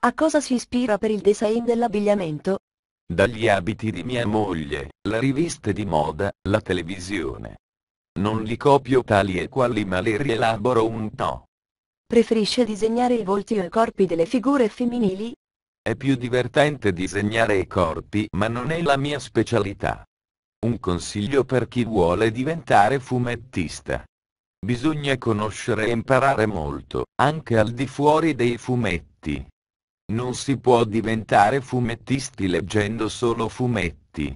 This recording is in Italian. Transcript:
A cosa si ispira per il design dell'abbigliamento? Dagli abiti di mia moglie, la rivista di moda, la televisione. Non li copio tali e quali ma le rielaboro un no. Preferisce disegnare i volti o i corpi delle figure femminili? È più divertente disegnare i corpi ma non è la mia specialità. Un consiglio per chi vuole diventare fumettista. Bisogna conoscere e imparare molto, anche al di fuori dei fumetti. Non si può diventare fumettisti leggendo solo fumetti.